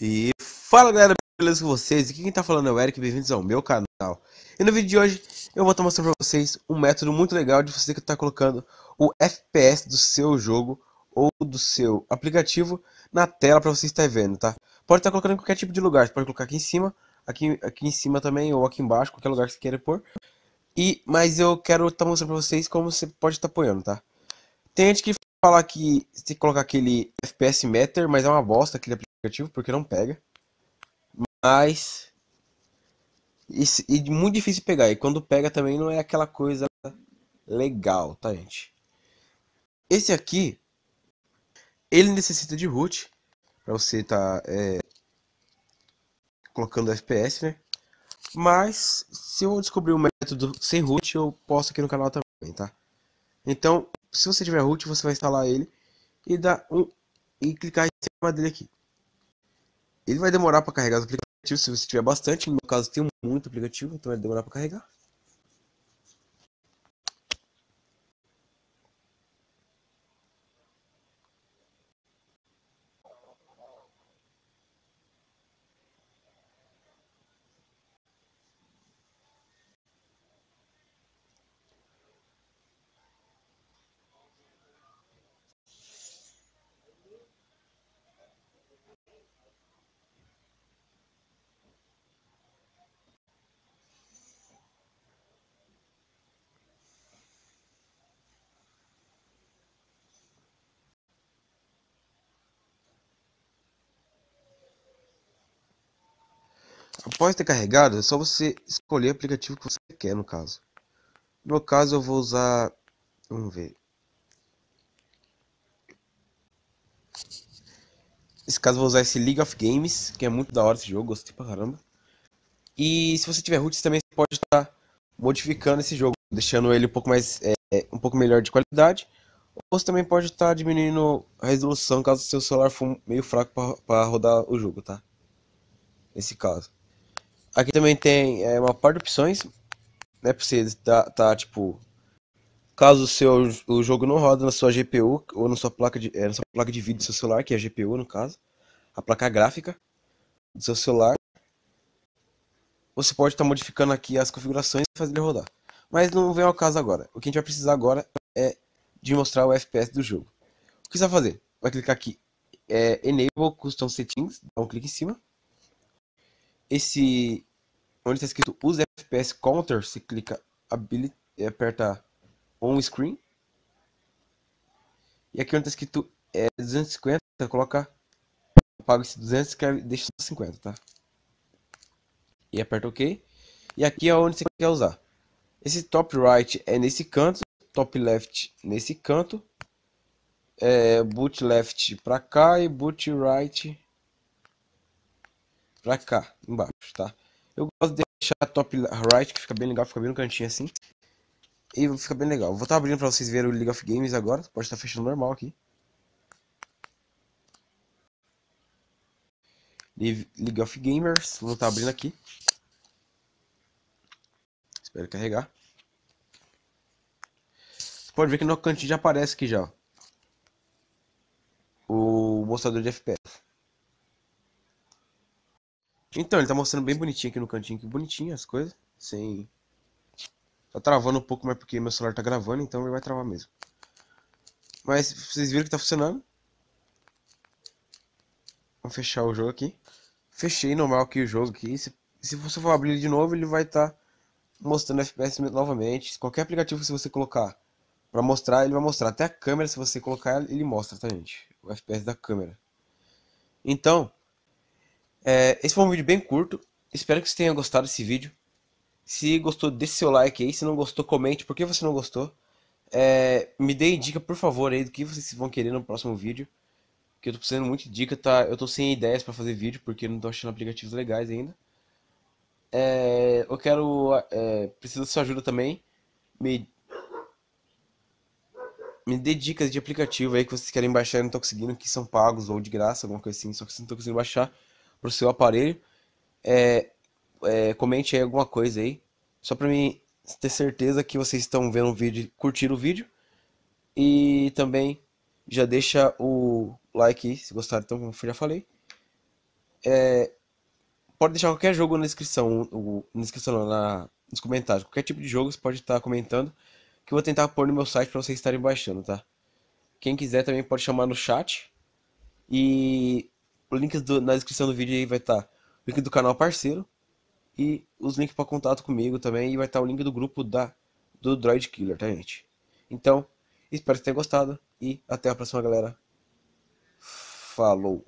E fala galera, beleza com vocês? Aqui quem tá falando é o Eric, bem-vindos ao meu canal. E no vídeo de hoje eu vou estar mostrando pra vocês um método muito legal de você que tá colocando o FPS do seu jogo ou do seu aplicativo na tela para você estar vendo, tá? Pode estar colocando em qualquer tipo de lugar, você pode colocar aqui em cima, aqui, aqui em cima também, ou aqui embaixo, qualquer lugar que você queira pôr. E, mas eu quero estar tá mostrando pra vocês como você pode estar tá apoiando, tá? Tem gente que fala que você tem que colocar aquele FPS Meter, mas é uma bosta aquele aplicativo, porque não pega. Mas... e e muito difícil pegar, e quando pega também não é aquela coisa legal, tá gente? Esse aqui, ele necessita de root, para você tá... É colocando FPS, né? Mas se eu descobrir um método sem root, eu posto aqui no canal também, tá? Então, se você tiver root, você vai instalar ele e dar um e clicar em cima dele aqui. Ele vai demorar para carregar os aplicativos se você tiver bastante, no meu caso tem muito aplicativo, então vai demorar para carregar. Após ter carregado, é só você escolher o aplicativo que você quer, no caso. No meu caso, eu vou usar... Vamos ver. Nesse caso, eu vou usar esse League of Games, que é muito da hora esse jogo, gostei pra caramba. E se você tiver roots também, você pode estar modificando esse jogo, deixando ele um pouco mais é, é um pouco melhor de qualidade. Ou você também pode estar diminuindo a resolução caso seu celular for meio fraco para rodar o jogo, tá? Nesse caso. Aqui também tem é, uma parte de opções, né? Pra você tá, tá tipo. Caso o seu o jogo não roda na sua GPU ou na sua placa de, é, na sua placa de vídeo do seu celular, que é a GPU no caso, a placa gráfica do seu celular, você pode estar tá modificando aqui as configurações e fazer ele rodar. Mas não vem ao caso agora. O que a gente vai precisar agora é de mostrar o FPS do jogo. O que você vai fazer? Vai clicar aqui, é, Enable Custom Settings, dá um clique em cima esse onde está escrito use FPS counter, você clica ability, eh, aperta on screen. E aqui onde está escrito é 250, coloca apaga esse 200 e deixa 50, tá? E aperta OK. E aqui é onde você quer usar. Esse top right é nesse canto, top left nesse canto, é, boot left para cá e boot right pra cá, embaixo, tá? Eu gosto de deixar a top right, que fica bem legal, fica bem no cantinho assim. E fica bem legal. Vou estar tá abrindo pra vocês verem o League of Games agora. Pode estar tá fechando normal aqui. League of Gamers. Vou estar tá abrindo aqui. Espero carregar. Você pode ver que no cantinho já aparece aqui já. o mostrador de FPS. Então, ele tá mostrando bem bonitinho aqui no cantinho, que bonitinho as coisas, Sim, Tá travando um pouco, mas porque meu celular tá gravando, então ele vai travar mesmo. Mas vocês viram que tá funcionando. Vou fechar o jogo aqui. Fechei normal aqui o jogo aqui. Se, se você for abrir ele de novo, ele vai estar tá mostrando FPS novamente. Qualquer aplicativo que você colocar para mostrar, ele vai mostrar. Até a câmera, se você colocar, ele mostra, tá, gente? O FPS da câmera. Então, é, esse foi um vídeo bem curto. Espero que você tenha gostado desse vídeo. Se gostou, deixe seu like aí. Se não gostou, comente por que você não gostou. É, me dê dica, por favor, aí do que vocês vão querer no próximo vídeo. Que eu tô precisando muito de dica, tá? Eu tô sem ideias para fazer vídeo, porque não tô achando aplicativos legais ainda. É, eu quero... É, preciso da sua ajuda também. Me... Me dê dicas de aplicativo aí que vocês querem baixar e não tô conseguindo, que são pagos ou de graça, alguma coisa assim. Só que vocês não estão conseguindo baixar para o seu aparelho. É, é, comente aí alguma coisa aí, só para mim ter certeza que vocês estão vendo o vídeo, curtindo o vídeo. E também já deixa o like se gostaram, então como eu já falei. É, pode deixar qualquer jogo na descrição, o, na descrição não, na, nos comentários. Qualquer tipo de jogo você pode estar comentando, que eu vou tentar pôr no meu site para vocês estarem baixando, tá? Quem quiser também pode chamar no chat. E o link do, na descrição do vídeo aí vai estar tá o link do canal parceiro e os links para contato comigo também e vai estar tá o link do grupo da do Droid Killer, tá gente? Então, espero que tenha gostado e até a próxima, galera. Falou!